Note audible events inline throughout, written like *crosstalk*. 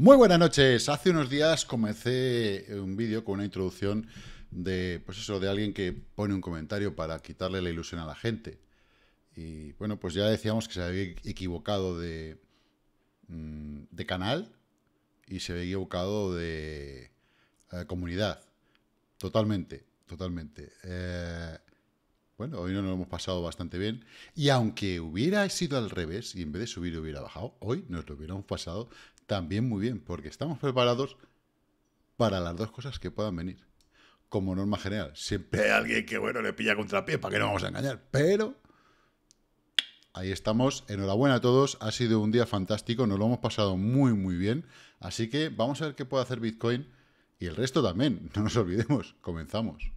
Muy buenas noches. Hace unos días comencé eh, un vídeo con una introducción de, pues eso, de alguien que pone un comentario para quitarle la ilusión a la gente. Y bueno, pues ya decíamos que se había equivocado de, mm, de canal y se había equivocado de eh, comunidad. Totalmente, totalmente. Eh, bueno, hoy no nos lo hemos pasado bastante bien. Y aunque hubiera sido al revés, y en vez de subir hubiera bajado, hoy nos lo hubiéramos pasado también muy bien, porque estamos preparados para las dos cosas que puedan venir. Como norma general, siempre hay alguien que, bueno, le pilla contra pie, para que no vamos a engañar, pero ahí estamos. Enhorabuena a todos, ha sido un día fantástico, nos lo hemos pasado muy, muy bien. Así que vamos a ver qué puede hacer Bitcoin y el resto también, *laughs* no nos olvidemos, comenzamos.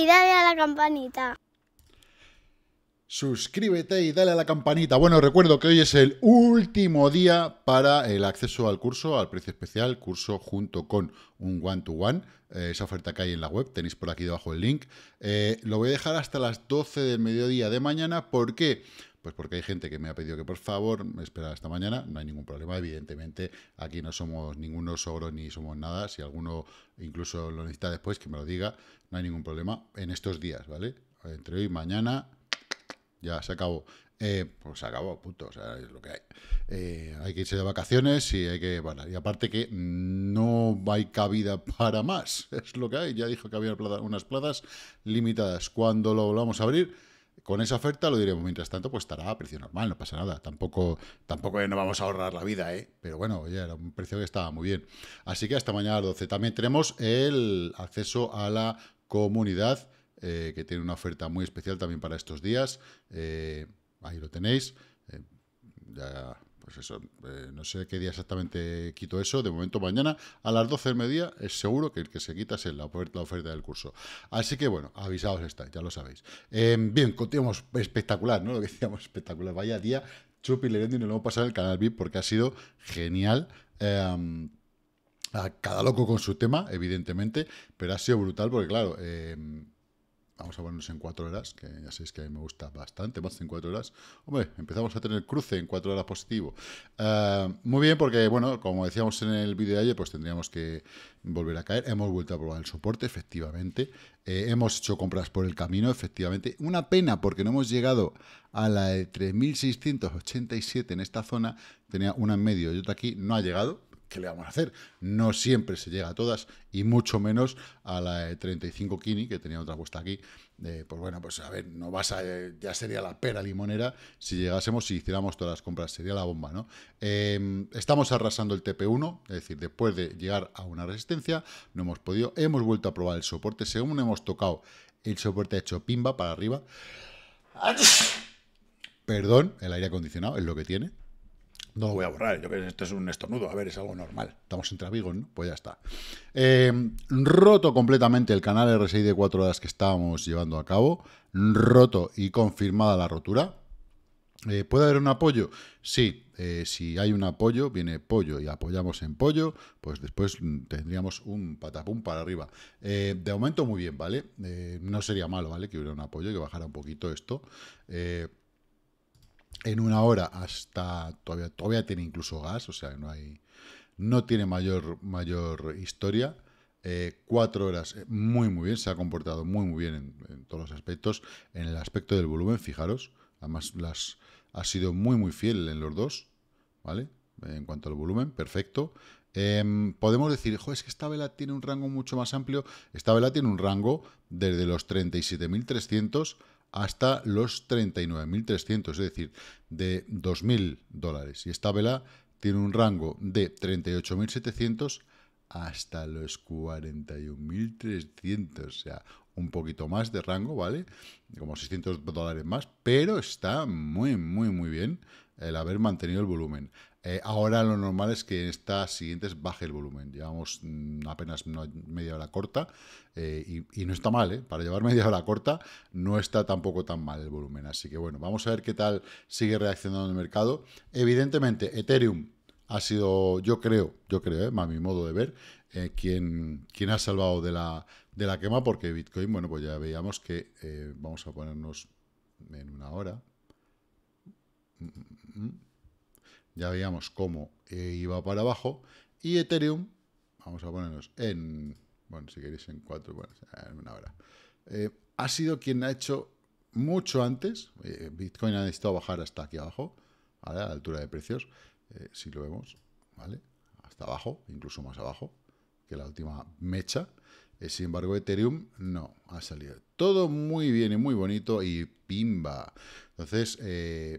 y dale a la campanita. Suscríbete y dale a la campanita. Bueno, recuerdo que hoy es el último día para el acceso al curso, al precio especial, curso junto con un one-to-one. Eh, esa oferta que hay en la web, tenéis por aquí debajo el link. Eh, lo voy a dejar hasta las 12 del mediodía de mañana. porque. Pues porque hay gente que me ha pedido que por favor me espera esta mañana, no hay ningún problema, evidentemente aquí no somos ninguno sobro ni somos nada, si alguno incluso lo necesita después que me lo diga, no hay ningún problema en estos días, ¿vale? Entre hoy y mañana ya se acabó. Eh, pues se acabó, punto, o sea, es lo que hay. Eh, hay que irse de vacaciones y hay que, bueno, y aparte que no hay cabida para más, *laughs* es lo que hay, ya dijo que había unas plazas limitadas. Cuando lo vamos a abrir con esa oferta lo diremos. Mientras tanto, pues estará a precio normal, no pasa nada. Tampoco, tampoco no vamos a ahorrar la vida, ¿eh? Pero bueno, ya era un precio que estaba muy bien. Así que hasta mañana a las 12. También tenemos el acceso a la comunidad, eh, que tiene una oferta muy especial también para estos días. Eh, ahí lo tenéis. Eh, ya pues eso, eh, no sé qué día exactamente quito eso. De momento, mañana a las 12 del mediodía es seguro que el que se quita es la oferta, del curso. Así que bueno, avisados estáis, ya lo sabéis. Em, bien, continuamos espectacular, ¿no? Lo que decíamos espectacular. Vaya día, Chupi Lerendi, nos lo hemos pasado en el canal VIP porque ha sido genial. Em, a cada loco con su tema, evidentemente, pero ha sido brutal porque, claro, em, vamos a ponernos en cuatro horas, que ya sabéis que a mí me gusta bastante, más en cuatro horas. Hombre, empezamos a tener cruce en cuatro horas positivo. Eh, muy bien, porque, bueno, como decíamos en el vídeo de ayer, pues tendríamos que volver a caer. Hemos vuelto a probar el soporte, efectivamente. Eh, hemos hecho compras por el camino, efectivamente. Una pena, porque no hemos llegado a la de 3.687 en esta zona. Tenía una en medio y otra aquí, no ha llegado que le vamos a hacer? No siempre se llega a todas y mucho menos a la 35 Kini, que tenía otra puesta aquí. pues bueno, pues a ver, no vas a, eh, ya sería la pera limonera si llegásemos y si hiciéramos todas las compras, sería la bomba, ¿no? Em, estamos arrasando el TP1, es decir, después de llegar a una resistencia, no hemos podido, hemos vuelto a probar el soporte, según hemos tocado el soporte ha hecho pimba para arriba. Perdón, el aire acondicionado es lo que tiene. No lo voy a borrar, yo creo que esto es un estornudo, a ver, es algo normal. Estamos entre amigos, ¿no? Pues ya está. Em, roto completamente el canal RSI de 4 horas que estábamos llevando a cabo. Roto y confirmada la rotura. Eh, ¿Puede haber un apoyo? Sí, eh, si hay un apoyo, viene pollo y apoyamos en pollo, pues después mm, tendríamos un patapum para arriba. Eh, de momento, muy bien, ¿vale? no sería malo, ¿vale? Que hubiera un apoyo, que bajara un poquito esto en una hora hasta todavía todavía tiene incluso gas, o sea, no hay no tiene mayor mayor historia. Eh, cuatro horas, eh, muy muy bien, se ha comportado muy muy bien en, todos los aspectos. En el aspecto del volumen, fijaros, además las ha sido muy muy fiel en los dos, ¿vale? En cuanto al volumen, perfecto. Em, podemos decir, jo, es que esta vela tiene un rango mucho más amplio. Esta vela tiene un rango desde los 37.300 hasta los 39.300, es decir, de 2.000 dólares. Y esta vela tiene un rango de 38.700 hasta los 41.300, o sea, un poquito más de rango, ¿vale? Como 600 dólares más, pero está muy, muy, muy bien el haber mantenido el volumen. Eh, ahora lo normal es que en estas siguientes baje el volumen. Llevamos mm, apenas media hora corta eh, y, no está mal, ¿eh? Para llevar *laughs* media hora corta no está tampoco tan mal el volumen. Así que bueno, vamos a ver qué tal sigue reaccionando el mercado. Evidentemente, Ethereum ha sido, yo creo, yo creo, eh, a mi modo de ver, quien, quien ha salvado de la, de la quema porque Bitcoin, bueno, pues ya veíamos que vamos a ponernos en una hora. Mm, mm, ya veíamos cómo eh, iba para abajo, y Ethereum, vamos a ponernos en, bueno, si queréis en cuatro, bueno, en una hora, eh, ha sido quien ha hecho mucho antes, eh, Bitcoin ha necesitado bajar hasta aquí abajo, a la altura de precios, si lo vemos, ¿vale? Hasta abajo, incluso más abajo que la última mecha, sin embargo, Ethereum no ha salido. Todo muy bien y muy bonito y pimba. Entonces,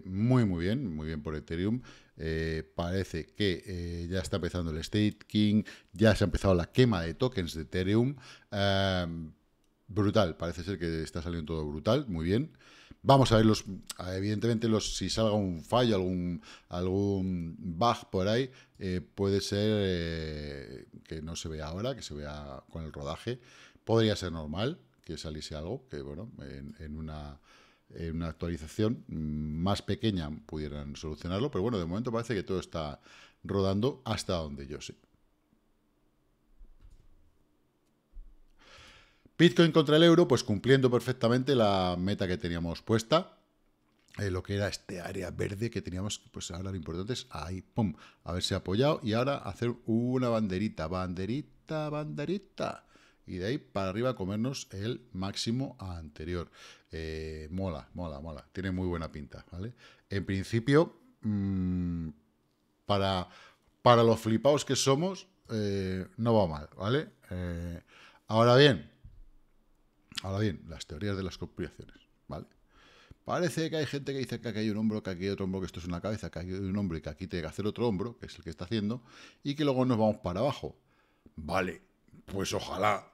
muy, muy bien, muy bien por Ethereum. Eh, parece que eh, ya está empezando el staking, ya se ha empezado la quema de tokens de Ethereum. Em, brutal, parece ser que está saliendo todo brutal, muy bien. Vamos a ver los, evidentemente, los, si salga un fallo, algún, algún bug por ahí, eh, puede ser que no se vea ahora, que se vea con el rodaje. Podría ser normal que saliese algo, que bueno, en una en una actualización mm, más pequeña pudieran solucionarlo, pero bueno, de momento parece que todo está rodando hasta donde yo sé. Bitcoin contra el euro, pues cumpliendo perfectamente la meta que teníamos puesta, eh, lo que era este área verde que teníamos, pues ahora lo importante es ahí, pum, haberse apoyado y ahora hacer una banderita, banderita, banderita y de ahí para arriba comernos el máximo anterior. Eh, mola, mola, mola. Tiene muy buena pinta, ¿vale? En principio, mm, para, para los flipados que somos, eh, no va mal, ¿vale? Eh, ahora bien, ahora bien, las teorías de las conspiraciones, ¿vale? Parece que hay gente que dice que aquí hay un hombro, que aquí hay otro hombro, que esto es una cabeza, que aquí hay un hombro y que aquí tiene que hacer otro hombro, que es el que está haciendo, y que luego nos vamos para abajo. Vale, pues ojalá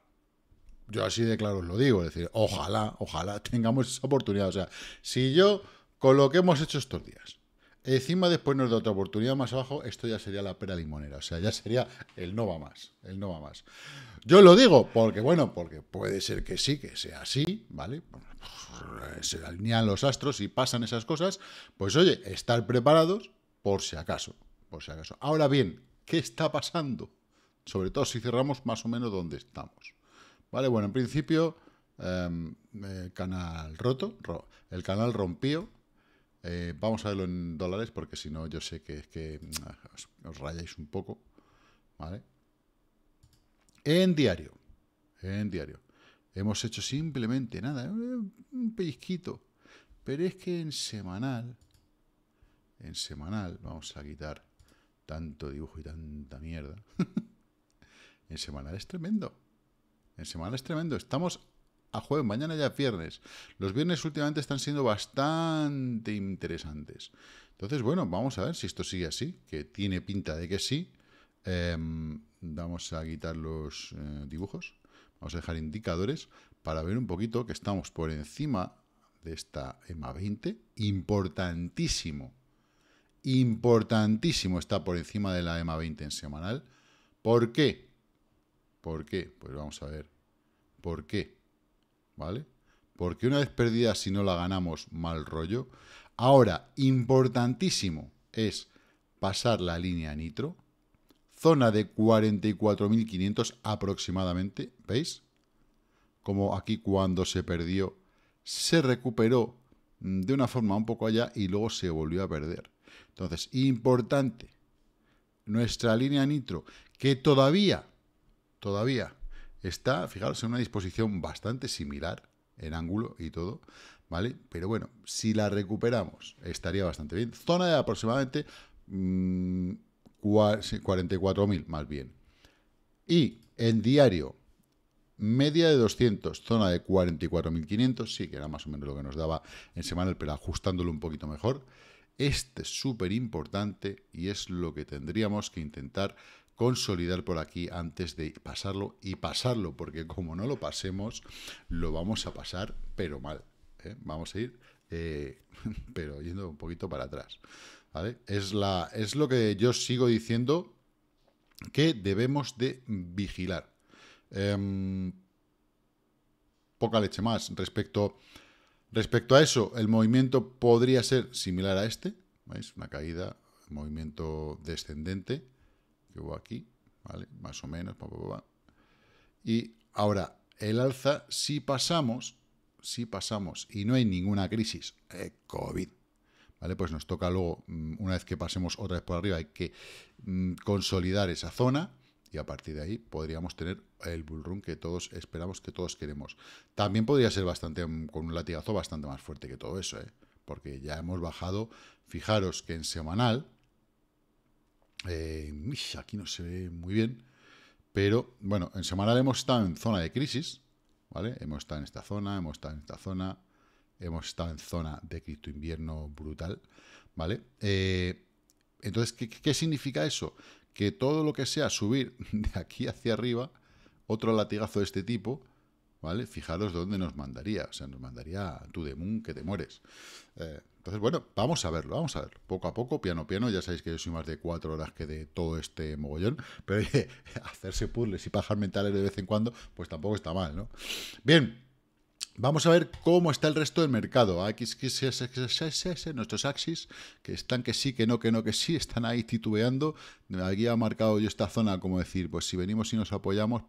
yo así de claro os lo digo, es decir, ojalá, ojalá *laughs* tengamos esa oportunidad. O sea, si yo, con lo que hemos hecho estos días, encima después nos da otra oportunidad más abajo, esto ya sería la pera limonera, o sea, ya sería el no va más, el no va más. Yo lo digo porque, bueno, porque puede ser que sí, que sea así, ¿vale? Pues, se alinean los astros y pasan esas cosas, pues oye, estar preparados por si acaso, por si acaso. Ahora bien, ¿qué está pasando? Sobre todo si cerramos más o menos donde estamos. Vale, bueno, en principio, el em, eh, canal roto, el canal rompió. Eh, vamos a verlo en dólares porque si no yo sé que es que mm, os, os rayáis un poco. ¿Vale? En diario. En diario. Hemos hecho simplemente nada, eh, un pellizquito. Pero es que en semanal, en semanal, vamos a quitar tanto dibujo y tanta mierda. *laughs* en semanal es tremendo. El semanal es tremendo. Estamos a jueves, mañana ya viernes. Los viernes últimamente están siendo bastante interesantes. Entonces, bueno, vamos a ver si esto sigue así, que tiene pinta de que sí. Em, vamos a quitar los eh, dibujos. Vamos a dejar indicadores para ver un poquito que estamos por encima de esta EMA 20. Importantísimo. Importantísimo está por encima de la EMA 20 en semanal. ¿Por qué? ¿Por qué? Pues vamos a ver. ¿Por qué? ¿Vale? Porque una vez perdida, si no la ganamos, mal rollo. Ahora, importantísimo es pasar la línea nitro. Zona de 44.500 aproximadamente, ¿veis? Como aquí cuando se perdió, se recuperó de una forma un poco allá y luego se volvió a perder. Entonces, importante, nuestra línea nitro, que todavía todavía está, fijaros, en una disposición bastante similar en ángulo y todo, ¿vale? Pero bueno, si la recuperamos, estaría bastante bien. Zona de aproximadamente 44.000, mm, más bien. Y en diario, media de 200, zona de 44.500, sí, que era más o menos lo que nos daba en semanal, pero ajustándolo un poquito mejor. Este es súper importante y es lo que tendríamos que intentar consolidar por aquí antes de pasarlo y pasarlo, porque como no lo pasemos, lo vamos a pasar, pero mal. ¿eh? Vamos a ir, eh, *laughs* pero yendo un poquito para atrás. Es, la, es lo que yo sigo diciendo que debemos de vigilar. Em, poca leche más respecto, respecto a eso. El movimiento podría ser similar a este, Una caída, movimiento descendente aquí, ¿vale? Más o menos, Y ahora, el alza, si pasamos, si pasamos y no hay ninguna crisis, eh, COVID, ¿vale? Pues nos toca luego, mm, una vez que pasemos otra vez por arriba, hay que mm, consolidar esa zona y a partir de ahí podríamos tener el bull run que todos esperamos, que todos queremos. También podría ser bastante, mm, con un latigazo bastante más fuerte que todo eso, ¿eh? Porque ya hemos bajado, fijaros que en semanal, eh, aquí no se ve muy bien, pero bueno, en semanal hemos estado en zona de crisis, ¿vale? Hemos estado en esta zona, hemos estado en esta zona, hemos estado en zona de cripto invierno brutal, ¿vale? Eh, entonces, ¿qué, significa eso? Que todo lo que sea subir *laughs* de aquí hacia arriba, otro latigazo de este tipo, ¿vale? Fijaros dónde nos mandaría. O sea, nos mandaría a de que te mueres. Eh, entonces, bueno, vamos a verlo, vamos a ver Poco a poco, piano piano, ya sabéis que yo soy más de cuatro horas que de todo este mogollón, pero *laughs* hacerse puzzles y pajas mentales de vez en cuando, pues tampoco está mal, ¿no? Bien, Vamos a ver cómo está el resto del mercado. nuestros axis, que están que sí, que no, que no, que sí, están ahí titubeando. Aquí ha marcado yo esta zona, como decir, pues si venimos y nos apoyamos,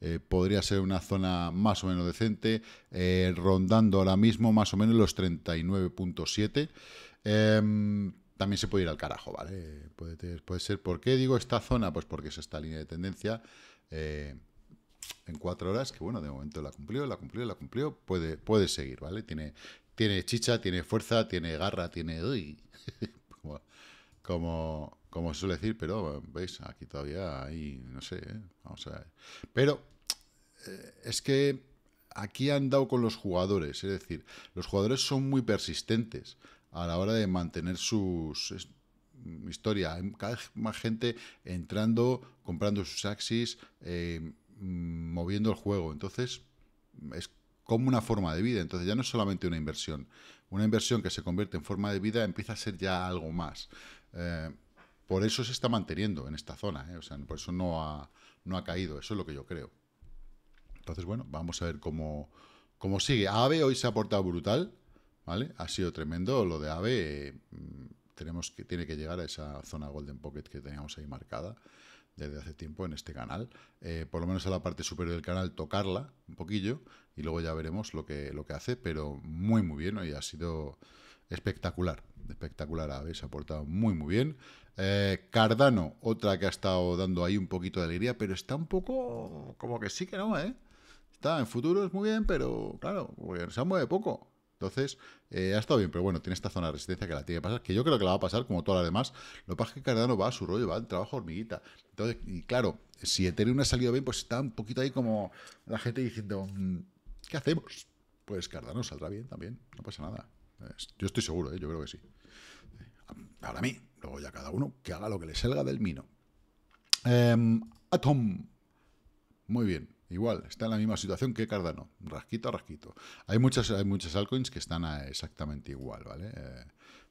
eh, podría ser una zona más o menos decente, eh, rondando ahora mismo más o menos los 39.7. Em, también se puede ir al carajo, ¿vale? Puede, ser. ¿Por qué digo esta zona? Pues porque es esta línea de tendencia. Eh, en cuatro horas, que bueno, de momento la cumplió, la cumplió, la cumplió, puede, puede seguir, ¿vale? Tiene, tiene chicha, tiene fuerza, tiene garra, tiene... *laughs* como, como, se suele decir, pero veis, aquí todavía hay, no sé, ¿eh? vamos a ver. Pero eh, es que aquí han dado con los jugadores, es decir, los jugadores son muy persistentes a la hora de mantener sus historia, hay cada vez más gente entrando, comprando sus axis, eh, Mm, moviendo el juego. Entonces, es como una forma de vida. Entonces, ya no es solamente una inversión. Una inversión que se convierte en forma de vida empieza a ser ya algo más. Eh, por eso se está manteniendo en esta zona. ¿eh? O sea, por eso no ha, no ha caído. Eso es lo que yo creo. Entonces, bueno, vamos a ver cómo, sigue. AVE hoy se ha portado brutal. ¿Vale? Ha sido tremendo lo de AVE. Eh, mm, tenemos que, tiene que llegar a esa zona Golden Pocket que teníamos ahí marcada desde hace tiempo en este canal, eh, por lo menos a la parte superior del canal, tocarla un poquillo y luego ya veremos lo que, lo que hace, pero muy muy bien, hoy ha sido espectacular, espectacular, habéis aportado muy muy bien. Eh, Cardano, otra que ha estado dando ahí un poquito de alegría, pero está un poco como que sí que no, ¿eh? Está en futuro es muy bien, pero claro, pues se mueve poco. Entonces, eh, ha estado bien, pero bueno, tiene esta zona de resistencia que la tiene que pasar, que yo creo que la va a pasar como todas las demás. Lo que pasa es que Cardano va a su rollo, va al trabajo hormiguita. Entonces, y claro, si Ethereum ha salido bien, pues está un poquito ahí como la gente diciendo, mm, ¿qué hacemos? Pues Cardano saldrá bien también, no pasa nada. Yo estoy seguro, ¿eh? yo creo que sí. Ahora a mí, luego ya cada uno que haga lo que le salga del mino. Em, Atom. Muy bien. Igual, está en la misma situación que Cardano, rasquito a rasquito. Hay muchas, hay muchas altcoins que están exactamente igual, ¿vale? Eh,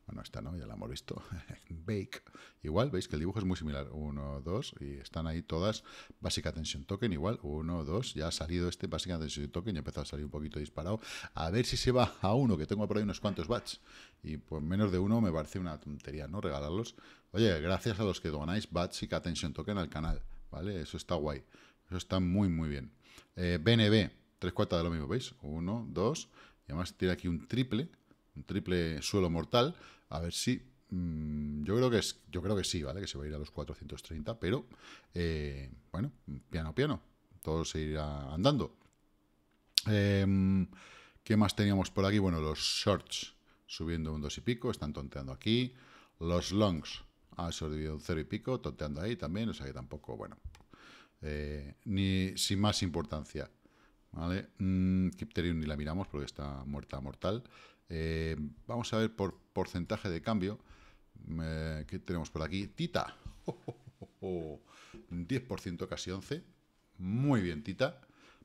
bueno, esta no, ya la hemos visto. *laughs* Bake. Igual, veis que el dibujo es muy similar. Uno, dos, y están ahí todas. Básica Tension Token, igual. Uno, dos, ya ha salido este Básica Tension Token y empezó a salir un poquito disparado. A ver si se va a uno, que tengo por ahí unos cuantos bats. Y pues menos de uno me parece una tontería, ¿no? Regalarlos. Oye, gracias a los que donáis bats y Token al canal, ¿vale? Eso está guay. Eso está muy, muy bien. BNB, eh, tres cuartas de lo mismo, ¿veis? Uno, dos, y además tiene aquí un triple, un triple suelo mortal. A ver si... Mm, yo creo que es, yo creo que sí, ¿vale? Que se va a ir a los 430, pero eh, bueno, piano piano, todo se irá andando. Em, ¿Qué más teníamos por aquí? Bueno, los shorts subiendo un dos y pico, están tonteando aquí. Los longs, ah, ha subido un cero y pico, tonteando ahí también, o sea que tampoco, bueno, eh, ni sin más importancia. ¿vale? Mm, Kipterium ni la miramos porque está muerta mortal. Eh, vamos a ver por porcentaje de cambio. Eh, ¿Qué tenemos por aquí? Tita. 10%, *laughs* casi 11. Muy bien, Tita.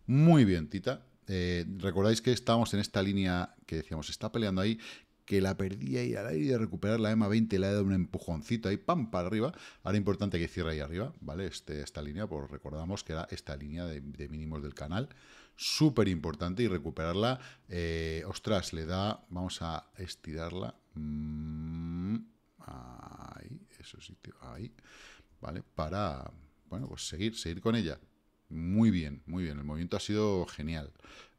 Muy bien, Tita. Eh, Recordáis que estábamos en esta línea que decíamos, está peleando ahí, que la perdía y al aire de recuperar la EMA 20 le ha dado un empujoncito ahí, pam, para arriba. Ahora es importante que cierre ahí arriba, ¿vale? Este, esta línea, pues recordamos que era esta línea de, mínimos del canal. Súper importante y recuperarla. Eh, ostras, le da, vamos a estirarla. Mm, ahí, eso sitio, ahí. ¿Vale? Para, bueno, pues seguir, seguir con ella. Muy bien, muy bien. El movimiento ha sido genial.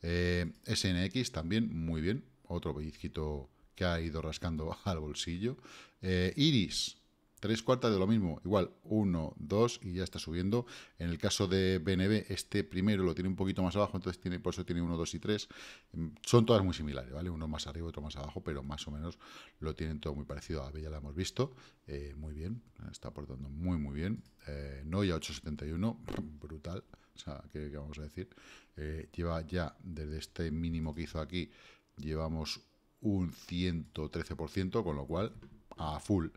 Eh, SNX también, muy bien. Otro pellizquito que ha ido rascando *laughs* al bolsillo. Eh, iris, tres cuartas de lo mismo, igual, uno, dos, y ya está subiendo. En el caso de BNB, este primero lo tiene un poquito más abajo, entonces tiene, por eso tiene uno, dos y tres. Mm, son todas muy similares, ¿vale? Uno más arriba, otro más abajo, pero más o menos lo tienen todo muy parecido. A Bella la hemos visto, eh, muy bien, está aportando muy, muy bien. Eh, ya 871, *laughs* brutal, o sea, ¿qué, vamos a decir? Eh, lleva ya, desde este mínimo que hizo aquí, llevamos un 113%, con lo cual a full.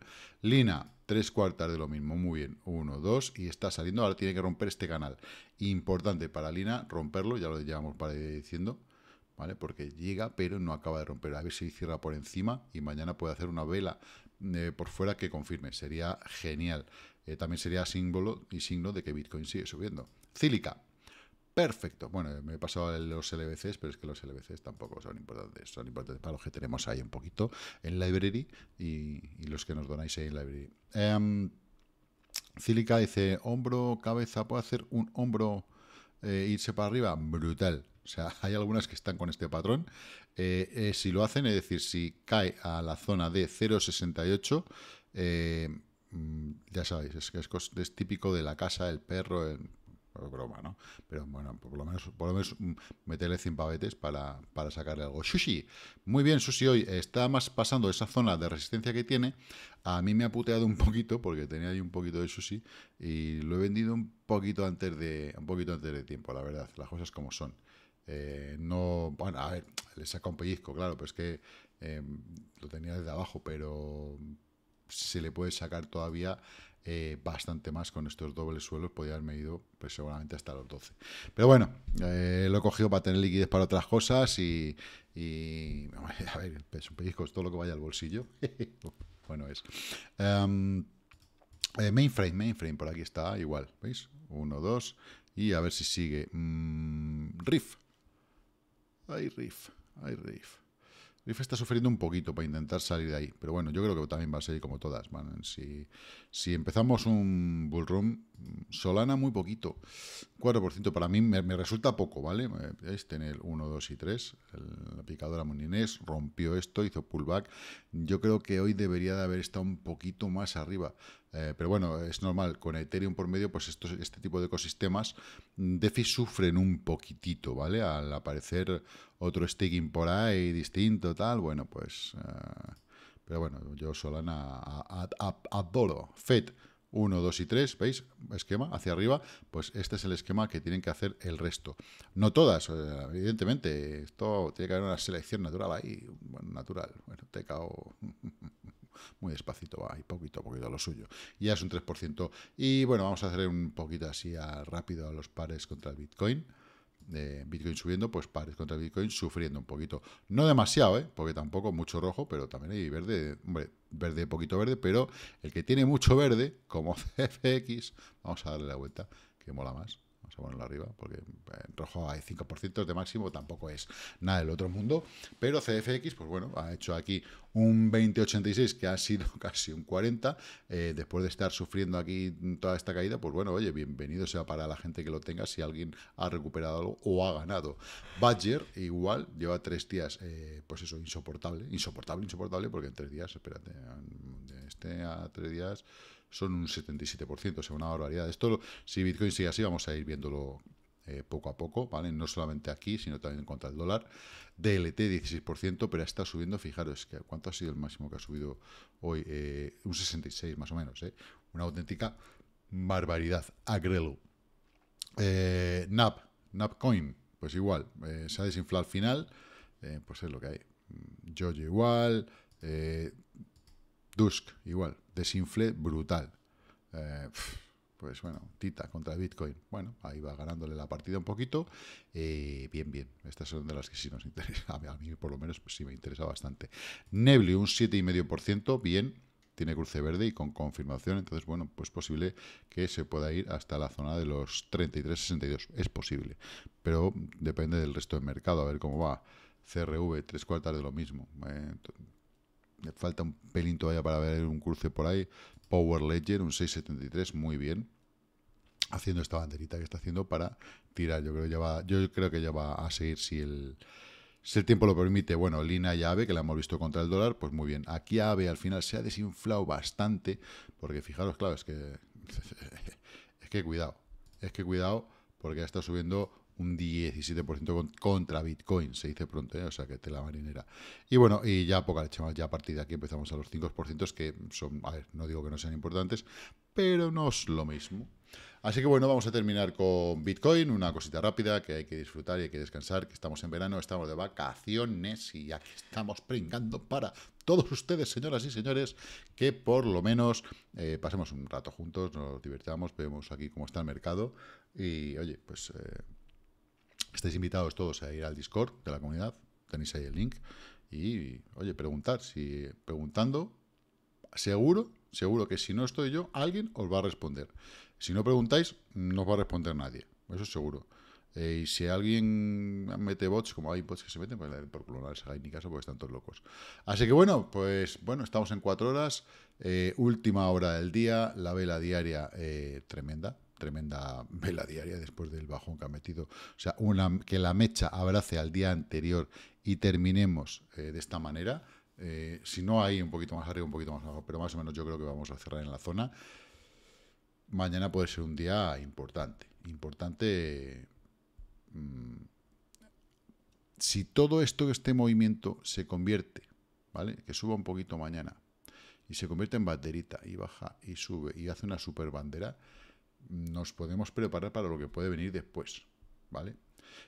Lina, tres cuartas de lo mismo, muy bien, Uno, dos y está saliendo, ahora tiene que romper este canal. Importante para Lina romperlo, ya lo llevamos para diciendo, ¿vale? Porque llega, pero no acaba de romper. A ver si cierra por encima y mañana puede hacer una vela eh, por fuera que confirme, sería genial. Eh, también sería símbolo y signo de que Bitcoin sigue subiendo. Cílica, Perfecto. Bueno, me he pasado los LBCs, pero es que los LBCs tampoco son importantes. Son importantes para los que tenemos ahí un poquito en Library y, y los que nos donáis ahí en Library. Um, Cílica dice, hombro, cabeza, ¿puedo hacer un hombro eh, irse para arriba? Brutal. O sea, *laughs* hay algunas que están con este patrón. Eh, eh, si lo hacen, es decir, si cae a la zona de 0,68, mm, ya sabéis, es que es, típico de la casa, del perro, broma, ¿no? Pero bueno, por lo menos, por lo menos mm, meterle cien pavetes para, sacarle algo. Sushi, muy bien, Sushi hoy está más pasando esa zona de resistencia que tiene. A mí me ha puteado un poquito, porque tenía ahí un poquito de sushi, y lo he vendido un poquito antes de, un poquito antes de tiempo, la verdad, las cosas como son. Eh, no, bueno, a ver, le saca un pellizco, claro, pero es que em, lo tenía desde abajo, pero se le puede sacar todavía eh, bastante más con estos dobles suelos. Podría haberme ido pues, seguramente hasta los 12. Pero bueno, eh, lo he cogido para tener liquidez para otras cosas y, a ver, pues, un es todo lo que vaya al bolsillo. *laughs* bueno, es. Em, eh, mainframe, mainframe, por aquí está, igual, ¿veis? Uno, dos, y a ver si sigue. Mm, riff. Hay riff, hay riff. IFE está sufriendo un poquito para intentar salir de ahí, pero bueno, yo creo que también va a salir como todas. Si, si empezamos un bullroom, Solana muy poquito, 4%. Para mí me, resulta poco, ¿vale? Eh, es tener 1, 2 y 3. la picadora Moninés rompió esto, hizo pullback. Yo creo que hoy debería de haber estado un poquito más arriba. Eh, pero bueno, es normal. Con Ethereum por medio, pues este tipo de ecosistemas, DeFi sufren un poquitito, ¿vale? Al aparecer otro staking por ahí distinto, tal, bueno, pues... Eh, pero bueno, yo Solana adoro. FED, 1, 2 y 3, ¿veis? Esquema hacia arriba, pues este es el esquema que tienen que hacer el resto. No todas, eh, evidentemente, esto tiene que haber una selección natural ahí, bueno, natural, bueno, te cao *laughs* muy despacito va, y poquito a poquito lo suyo. Ya es un 3%. Y bueno, vamos a hacer un poquito así rápido a los pares contra el Bitcoin. Bitcoin subiendo, pues pares contra Bitcoin sufriendo un poquito. No demasiado, ¿eh? porque tampoco mucho rojo, pero también hay verde, hombre, verde, poquito verde, pero el que tiene mucho verde, como *laughs* CFX, vamos a darle la vuelta, que mola más bueno arriba, porque eh, en rojo hay 5% de máximo, tampoco es nada del otro mundo, pero CFX, pues bueno, ha hecho aquí un 2086 que ha sido *laughs* casi un 40, eh, después de estar sufriendo aquí toda esta caída, pues bueno, oye, bienvenido sea para la gente que lo tenga, si alguien ha recuperado algo o ha ganado. Badger, igual, lleva tres días, eh, pues eso, insoportable, insoportable, insoportable, porque en tres días, espérate, este a tres días son un 77%, o sea, una barbaridad. Esto, si Bitcoin sigue así, vamos a ir viéndolo eh, poco a poco, ¿vale? No solamente aquí, sino también en contra el dólar. DLT 16%, pero está subiendo, fijaros, que ¿cuánto ha sido el máximo que ha subido hoy? Eh, un 66 más o menos, ¿eh? Una auténtica barbaridad. Agrelo. Eh, NAP, NAP, coin, pues igual, se ha desinflado al final, pues es lo que hay. Jojo igual, Dusk igual, desinfle brutal. Eh, pues bueno, Tita contra Bitcoin. Bueno, ahí va ganándole la partida un poquito. Eh, bien, bien. Estas son de las que sí nos interesa. *laughs* A mí, por lo menos, pues sí me interesa bastante. Neble, un y 7,5%. Bien. Tiene cruce verde y con confirmación. Entonces, bueno, pues posible que se pueda ir hasta la zona de los 33,62. Es posible. Pero depende del resto del mercado. A ver cómo va. CRV, tres cuartas de lo mismo. Eh, Falta un pelín todavía para ver un cruce por ahí. Power Ledger, un 673, muy bien. Haciendo esta banderita que está haciendo para tirar. Yo creo, ya yo creo que ya va a seguir si el, si el tiempo lo permite. Bueno, Lina y AVE, que la hemos visto contra el dólar, pues muy bien. Aquí AVE al final se ha desinflado bastante, porque fijaros, claro, es que. *laughs* Es que cuidado. Es que cuidado, porque ha estado subiendo un 17% contra Bitcoin, se dice pronto, ¿eh? o sea que tela marinera. Y bueno, y ya poca más ya a partir de aquí empezamos a los 5%, que son, a ver, no digo que no sean importantes, pero no es lo mismo. Así que bueno, vamos a terminar con Bitcoin, una cosita rápida que hay que disfrutar y hay que descansar, que estamos en verano, estamos de vacaciones y aquí estamos pringando para todos ustedes, señoras y señores, que por lo menos eh, pasemos un rato juntos, nos divertamos, vemos aquí cómo está el mercado y oye, pues... Eh, Estáis invitados todos a ir al Discord de la comunidad, tenéis ahí el link. Y, oye, preguntar, si preguntando, seguro, seguro que si no estoy yo, alguien os va a responder. Si no preguntáis, no os va a responder nadie, eso es seguro. Eh, y si alguien mete bots, como hay bots que se meten, pues eh, por culo no ni caso porque están todos locos. Así que bueno, pues bueno, estamos en cuatro horas, eh, última hora del día, la vela diaria tremenda, tremenda vela diaria después del bajón que ha metido. O sea, una, que la mecha abrace al día anterior y terminemos eh, de esta manera. Eh, si no hay un poquito más arriba, un poquito más abajo, pero más o menos yo creo que vamos a cerrar en la zona. Mañana puede ser un día importante. Importante. Mm, si todo esto, este movimiento se convierte, ¿vale? Que suba un poquito mañana y se convierte en banderita y baja y sube y hace una super bandera, nos podemos preparar para lo que puede venir después, ¿vale?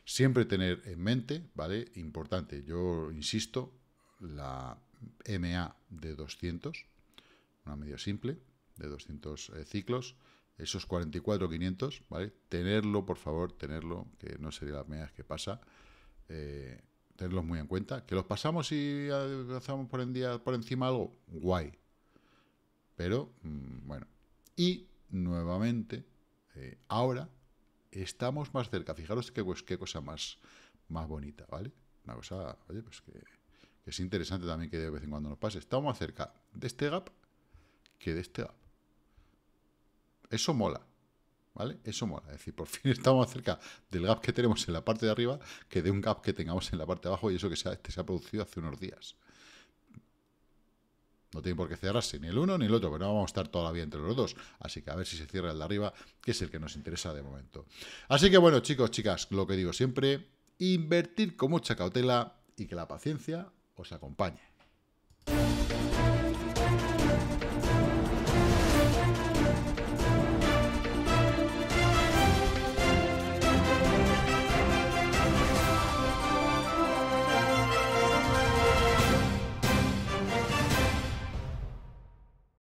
Siempre tener en mente, ¿vale? Importante, yo insisto, la MA de 200, una media simple, de 200 eh, ciclos, esos 44.500, ¿vale? Tenerlo, por favor, tenerlo, que no sería la primera que pasa, eh, tenerlos muy en cuenta. ¿Que los pasamos y avanzamos por, en día, por encima algo? Guay. Pero, mm, bueno. Y nuevamente, eh, ahora estamos más cerca. Fijaros que pues, qué cosa más, más bonita, ¿vale? Una cosa, pues que, es interesante también que de vez en cuando nos pase. Estamos más cerca de este gap que de este gap. Eso mola, ¿vale? Eso mola. Es decir, por fin *laughs* estamos más cerca del gap que tenemos en la parte de arriba que de un gap que tengamos en la parte de abajo y eso que este se ha producido hace unos días. No tiene por qué cerrarse ni el uno ni el otro, pero no vamos a estar todavía entre los dos. Así que a ver si se cierra el de arriba, que es el que nos interesa de momento. Así que bueno, chicos, chicas, lo que digo siempre, invertir con mucha cautela y que la paciencia os acompañe.